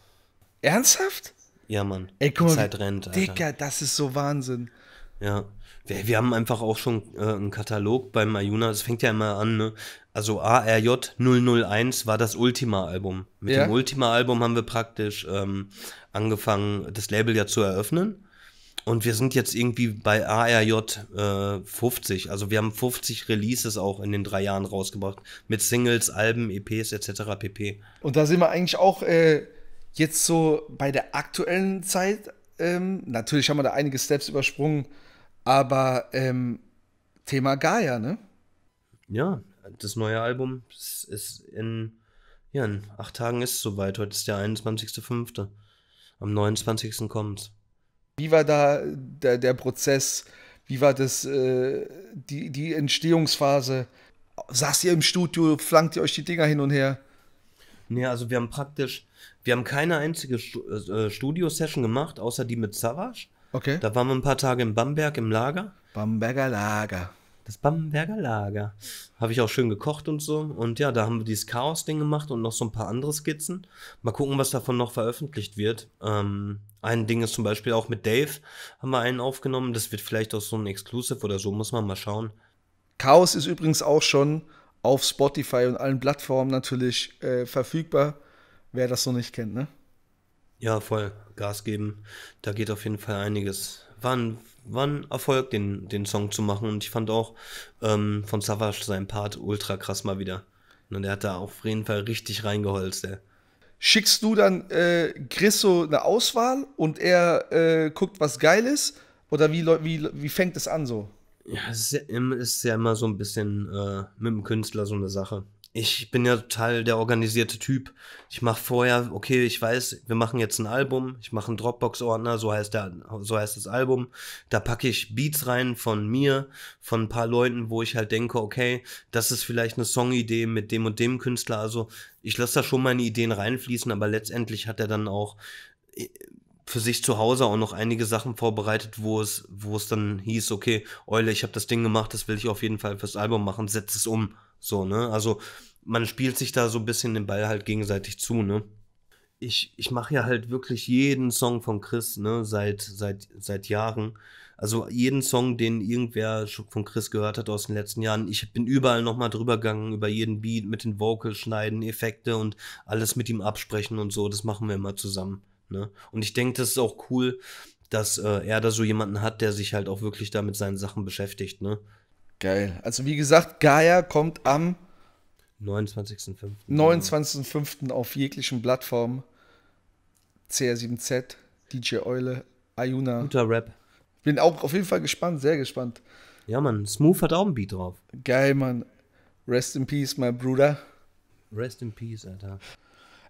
Ernsthaft? Ja, Mann. Ey, guck mal, Zeit rennt, Alter. Dicker, das ist so Wahnsinn. Ja. Wir, wir haben einfach auch schon äh, einen Katalog beim Ayuna, das fängt ja immer an, ne? Also ARJ 001 war das Ultima-Album. Mit ja? dem Ultima-Album haben wir praktisch ähm, angefangen, das Label ja zu eröffnen. Und wir sind jetzt irgendwie bei ARJ äh, 50. Also wir haben 50 Releases auch in den drei Jahren rausgebracht. Mit Singles, Alben, EPs etc. pp. Und da sind wir eigentlich auch äh, Jetzt so bei der aktuellen Zeit, ähm, natürlich haben wir da einige Steps übersprungen, aber ähm, Thema Gaia, ne? Ja, das neue Album ist, ist in, ja, in acht Tagen ist es soweit. Heute ist der 21.05. Am 29. kommt's. Wie war da der, der Prozess? Wie war das, äh, die, die Entstehungsphase? Saß ihr im Studio, flankt ihr euch die Dinger hin und her? Nee, also wir haben praktisch, wir haben keine einzige äh, Studio-Session gemacht, außer die mit Savage. Okay. Da waren wir ein paar Tage in Bamberg im Lager. Bamberger Lager. Das Bamberger Lager. Habe ich auch schön gekocht und so. Und ja, da haben wir dieses Chaos-Ding gemacht und noch so ein paar andere Skizzen. Mal gucken, was davon noch veröffentlicht wird. Ähm, ein Ding ist zum Beispiel auch mit Dave, haben wir einen aufgenommen. Das wird vielleicht auch so ein Exclusive oder so, muss man mal schauen. Chaos ist übrigens auch schon auf Spotify und allen Plattformen natürlich äh, verfügbar. Wer das noch nicht kennt, ne? Ja, voll. Gas geben. Da geht auf jeden Fall einiges. War ein, Erfolg, den, den Song zu machen. Und ich fand auch ähm, von Savage seinen Part ultra krass mal wieder. Und ne, der hat da auf jeden Fall richtig reingeholzt, der. Schickst du dann äh, Grisso eine Auswahl und er äh, guckt, was geil ist? Oder wie, wie, wie fängt es an so? Ja, es ist, ja, immer so ein bisschen äh, mit dem Künstler so eine Sache. Ich bin ja total der organisierte Typ. Ich mache vorher, okay, ich weiß, wir machen jetzt ein Album. Ich mache einen Dropbox-Ordner, so heißt der, so heißt das Album. Da packe ich Beats rein von mir, von ein paar Leuten, wo ich halt denke, okay, das ist vielleicht eine Songidee mit dem und dem Künstler. Also ich lasse da schon meine Ideen reinfließen, aber letztendlich hat er dann auch für sich zu Hause auch noch einige Sachen vorbereitet, wo es, wo es dann hieß, okay, Eule, ich habe das Ding gemacht, das will ich auf jeden Fall fürs Album machen, setz es um. So, ne? Also man spielt sich da so ein bisschen den Ball halt gegenseitig zu, ne? Ich, ich mache ja halt wirklich jeden Song von Chris, ne, seit, seit, seit Jahren. Also jeden Song, den irgendwer von Chris gehört hat aus den letzten Jahren. Ich bin überall nochmal drüber gegangen, über jeden Beat, mit den Vocals schneiden, Effekte und alles mit ihm absprechen und so. Das machen wir immer zusammen. Ne? Und ich denke, das ist auch cool, dass äh, er da so jemanden hat, der sich halt auch wirklich da mit seinen Sachen beschäftigt. Ne? Geil. Also wie gesagt, Gaia kommt am 29.05. 29.05. auf jeglichen Plattformen. CR7Z, DJ Eule, Ayuna. Guter Rap. Bin auch auf jeden Fall gespannt, sehr gespannt. Ja, Mann, Smooth hat auch ein Beat drauf. Geil, Mann. Rest in Peace, mein Bruder. Rest in Peace, Alter.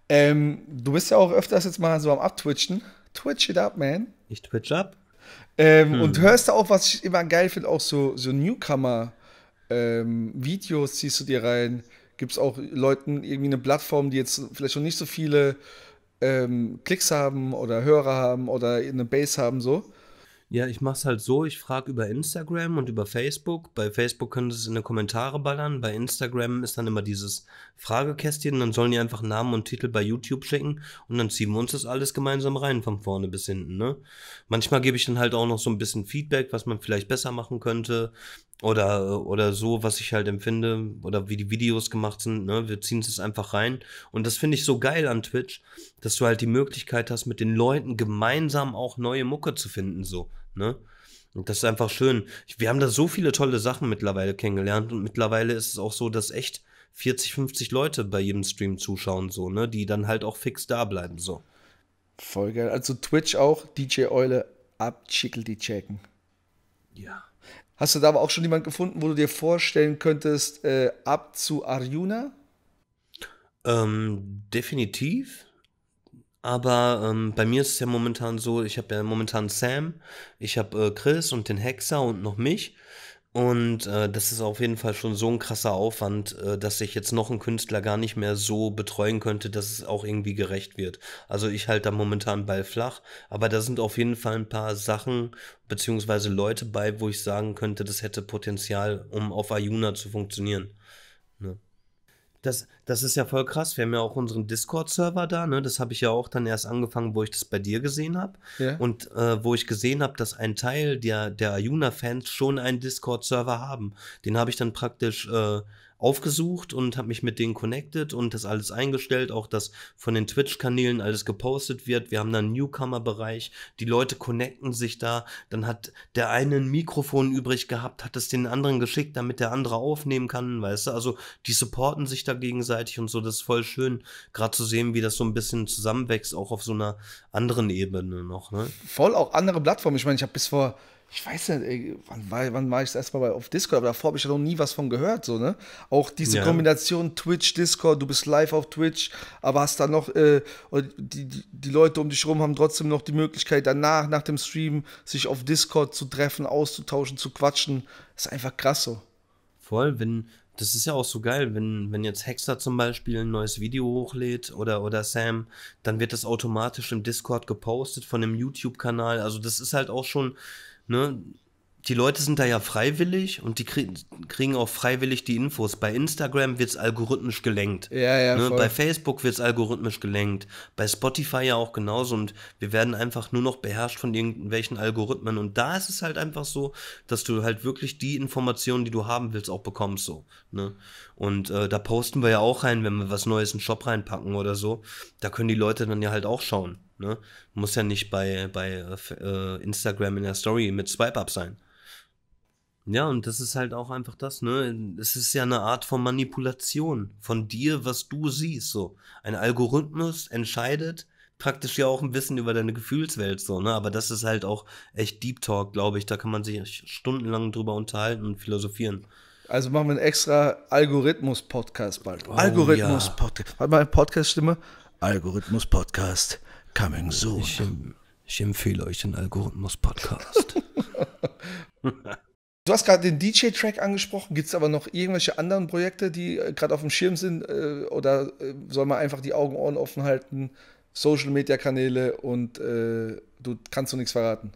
Ähm, du bist ja auch öfters jetzt mal so am Abtwitchen. Twitch it up, man. Ich twitch up. Ähm, hm. Und hörst du auch, was ich immer geil finde, auch so, so Newcomer-Videos ähm, ziehst du dir rein. Gibt es auch Leuten irgendwie eine Plattform, die jetzt vielleicht schon nicht so viele ähm, Klicks haben oder Hörer haben oder eine Base haben, so. Ja, ich mache es halt so, ich frage über Instagram und über Facebook. Bei Facebook können Sie es in die Kommentare ballern. Bei Instagram ist dann immer dieses Fragekästchen. Dann sollen die einfach Namen und Titel bei YouTube schicken und dann ziehen wir uns das alles gemeinsam rein, von vorne bis hinten. Ne? Manchmal gebe ich dann halt auch noch so ein bisschen Feedback, was man vielleicht besser machen könnte oder, oder so, was ich halt empfinde oder wie die Videos gemacht sind. Ne? Wir ziehen es einfach rein. Und das finde ich so geil an Twitch, dass du halt die Möglichkeit hast, mit den Leuten gemeinsam auch neue Mucke zu finden. So. Ne? Und das ist einfach schön. Wir haben da so viele tolle Sachen mittlerweile kennengelernt und mittlerweile ist es auch so, dass echt 40, 50 Leute bei jedem Stream zuschauen, so, ne, die dann halt auch fix da bleiben, so. Voll geil. Also Twitch auch, DJ Eule, abschickel die checken. Ja. Hast du da aber auch schon jemanden gefunden, wo du dir vorstellen könntest, äh, ab zu Arjuna? Ähm, definitiv. Aber ähm, bei mir ist es ja momentan so, ich habe ja momentan Sam, ich habe äh, Chris und den Hexer und noch mich. Und äh, das ist auf jeden Fall schon so ein krasser Aufwand, äh, dass ich jetzt noch einen Künstler gar nicht mehr so betreuen könnte, dass es auch irgendwie gerecht wird. Also ich halte da momentan Ball flach, aber da sind auf jeden Fall ein paar Sachen bzw. Leute bei, wo ich sagen könnte, das hätte Potenzial, um auf Ayuna zu funktionieren das, das ist ja voll krass. Wir haben ja auch unseren Discord-Server da, ne? Das habe ich ja auch dann erst angefangen, wo ich das bei dir gesehen habe. Ja. Und äh, wo ich gesehen habe, dass ein Teil der, der Ayuna-Fans schon einen Discord-Server haben. Den habe ich dann praktisch äh, aufgesucht und habe mich mit denen connected und das alles eingestellt, auch dass von den Twitch-Kanälen alles gepostet wird. Wir haben da einen Newcomer-Bereich, die Leute connecten sich da. Dann hat der eine ein Mikrofon übrig gehabt, hat es den anderen geschickt, damit der andere aufnehmen kann, weißt du. Also die supporten sich da gegenseitig und so. Das ist voll schön, gerade zu sehen, wie das so ein bisschen zusammenwächst, auch auf so einer anderen Ebene noch. Ne? Voll auch andere Plattformen. Ich meine, ich habe bis vor ich weiß nicht, wann war, wann war ich das erstmal auf Discord, aber davor habe ich ja noch nie was von gehört, so, ne? Auch diese ja. Kombination Twitch, Discord, du bist live auf Twitch, aber hast dann noch, äh, die, die, die, Leute um dich rum haben trotzdem noch die Möglichkeit, danach, nach dem Stream, sich auf Discord zu treffen, auszutauschen, zu quatschen. Das ist einfach krass so. Voll, wenn, das ist ja auch so geil, wenn, wenn jetzt Hexer zum Beispiel ein neues Video hochlädt oder, oder Sam, dann wird das automatisch im Discord gepostet von dem YouTube-Kanal. Also das ist halt auch schon, ne, die Leute sind da ja freiwillig und die krieg kriegen auch freiwillig die Infos. Bei Instagram wird es algorithmisch gelenkt. Ja, ja, ne? Bei Facebook wird es algorithmisch gelenkt. Bei Spotify ja auch genauso. Und wir werden einfach nur noch beherrscht von irgendwelchen Algorithmen. Und da ist es halt einfach so, dass du halt wirklich die Informationen, die du haben willst, auch bekommst so. Ne? Und äh, da posten wir ja auch rein, wenn wir was Neues in den Shop reinpacken oder so. Da können die Leute dann ja halt auch schauen. Ne? Muss ja nicht bei, bei äh, Instagram in der Story mit Swipe-Up sein. Ja, und das ist halt auch einfach das, ne? Es ist ja eine Art von Manipulation von dir, was du siehst, so. Ein Algorithmus entscheidet praktisch ja auch ein bisschen über deine Gefühlswelt, so, ne? Aber das ist halt auch echt Deep Talk, glaube ich. Da kann man sich stundenlang drüber unterhalten und philosophieren. Also machen wir einen extra Algorithmus-Podcast bald. Oh, Algorithmus-Podcast. Hat eine Podcast-Stimme? Algorithmus-Podcast coming soon. Ich, ich empfehle euch den Algorithmus-Podcast. *laughs* Du hast gerade den DJ-Track angesprochen. Gibt es aber noch irgendwelche anderen Projekte, die äh, gerade auf dem Schirm sind? Äh, oder äh, soll man einfach die Augen, Ohren offen halten? Social-Media-Kanäle und äh, du kannst so nichts verraten?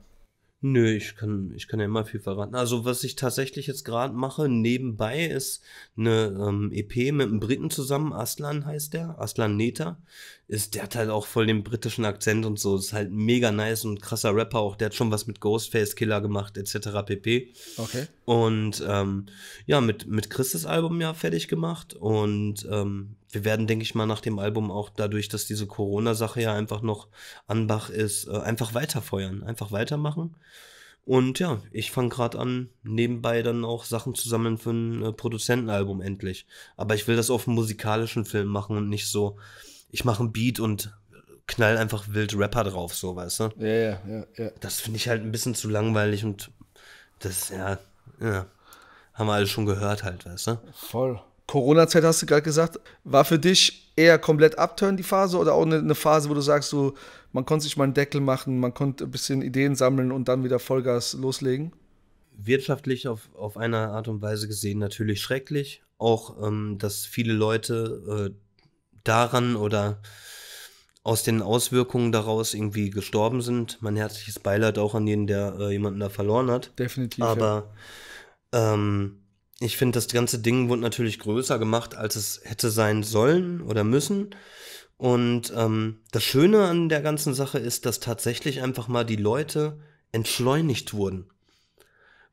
Nö, ich kann, ich kann ja immer viel verraten. Also, was ich tatsächlich jetzt gerade mache, nebenbei ist eine ähm, EP mit einem Briten zusammen, Aslan heißt der, Aslan Neta. Ist, der hat halt auch voll den britischen Akzent und so. Ist halt mega nice und krasser Rapper auch. Der hat schon was mit Ghostface Killer gemacht, etc. pp. Okay. Und ähm, ja, mit, mit Christus Album ja fertig gemacht. Und ähm, wir werden, denke ich mal, nach dem Album auch dadurch, dass diese Corona-Sache ja einfach noch Anbach ist, äh, einfach weiterfeuern, einfach weitermachen. Und ja, ich fange gerade an, nebenbei dann auch Sachen zu sammeln für ein äh, Produzentenalbum endlich. Aber ich will das auf einen musikalischen Film machen und nicht so, ich mache ein Beat und knall einfach wild Rapper drauf, so, weißt du? Ja, ja, ja. ja. Das finde ich halt ein bisschen zu langweilig und das, ja, ja. Haben wir alle schon gehört halt, weißt du? Voll. Corona-Zeit hast du gerade gesagt, war für dich eher komplett abturn die Phase oder auch eine, Phase, wo du sagst, so, man konnte sich mal einen Deckel machen, man konnte ein bisschen Ideen sammeln und dann wieder Vollgas loslegen? Wirtschaftlich auf, auf eine Art und Weise gesehen natürlich schrecklich. Auch, ähm, dass viele Leute äh, daran oder aus den Auswirkungen daraus irgendwie gestorben sind. Mein herzliches Beileid auch an jeden, der äh, jemanden da verloren hat. Definitiv. Aber ja. ähm, ich finde, das ganze Ding wurde natürlich größer gemacht, als es hätte sein sollen oder müssen. Und ähm, das Schöne an der ganzen Sache ist, dass tatsächlich einfach mal die Leute entschleunigt wurden.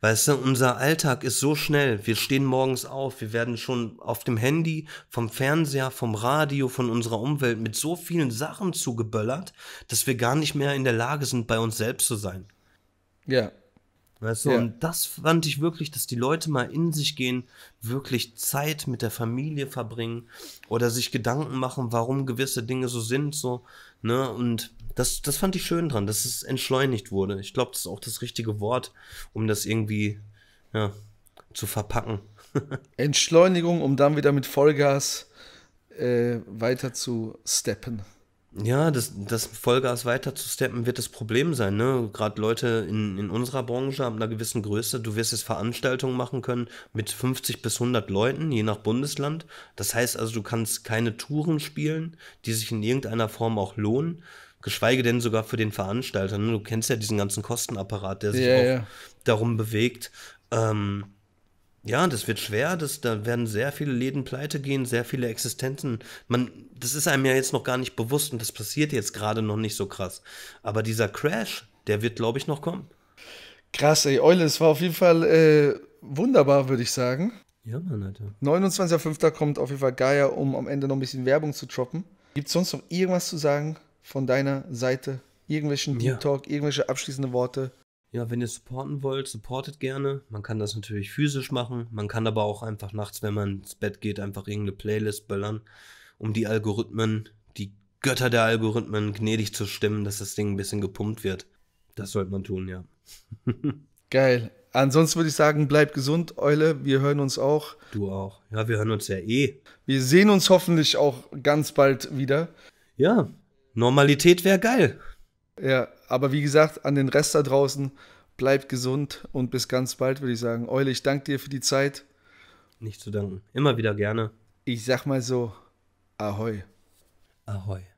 Weißt du, unser Alltag ist so schnell. Wir stehen morgens auf, wir werden schon auf dem Handy, vom Fernseher, vom Radio, von unserer Umwelt mit so vielen Sachen zugeböllert, dass wir gar nicht mehr in der Lage sind, bei uns selbst zu sein. Ja, Weißt du, ja. und das fand ich wirklich, dass die Leute mal in sich gehen, wirklich Zeit mit der Familie verbringen oder sich Gedanken machen, warum gewisse Dinge so sind, so, ne, und das, das fand ich schön dran, dass es entschleunigt wurde. Ich glaube, das ist auch das richtige Wort, um das irgendwie, ja, zu verpacken. *laughs* Entschleunigung, um dann wieder mit Vollgas äh, weiter zu steppen. Ja, das, das Vollgas weiter zu steppen wird das Problem sein. Ne? Gerade Leute in, in unserer Branche haben einer gewissen Größe. Du wirst jetzt Veranstaltungen machen können mit 50 bis 100 Leuten, je nach Bundesland. Das heißt also, du kannst keine Touren spielen, die sich in irgendeiner Form auch lohnen. Geschweige denn sogar für den Veranstalter. Ne? Du kennst ja diesen ganzen Kostenapparat, der sich ja, auch ja. darum bewegt. Ähm, ja, das wird schwer, das, da werden sehr viele Läden pleite gehen, sehr viele Existenzen. Man, das ist einem ja jetzt noch gar nicht bewusst und das passiert jetzt gerade noch nicht so krass. Aber dieser Crash, der wird, glaube ich, noch kommen. Krass, ey, Eule, es war auf jeden Fall äh, wunderbar, würde ich sagen. Ja, Mann, Alter. 29.05. kommt auf jeden Fall Gaia, um am Ende noch ein bisschen Werbung zu droppen. Gibt es sonst noch irgendwas zu sagen von deiner Seite? Irgendwelchen ja. Talk, irgendwelche abschließende Worte? ja, wenn ihr supporten wollt, supportet gerne. Man kann das natürlich physisch machen. Man kann aber auch einfach nachts, wenn man ins Bett geht, einfach irgendeine Playlist böllern, um die Algorithmen, die Götter der Algorithmen gnädig zu stimmen, dass das Ding ein bisschen gepumpt wird. Das sollte man tun, ja. *laughs* Geil. Ansonsten würde ich sagen, bleib gesund, Eule. Wir hören uns auch. Du auch. Ja, wir hören uns ja eh. Wir sehen uns hoffentlich auch ganz bald wieder. Ja, Normalität wäre geil. Ja, aber wie gesagt, an den Rest da draußen, bleibt gesund und bis ganz bald, würde ich sagen. Eule, ich danke dir für die Zeit. Nicht zu danken. Immer wieder gerne. Ich sag mal so, ahoi. Ahoi.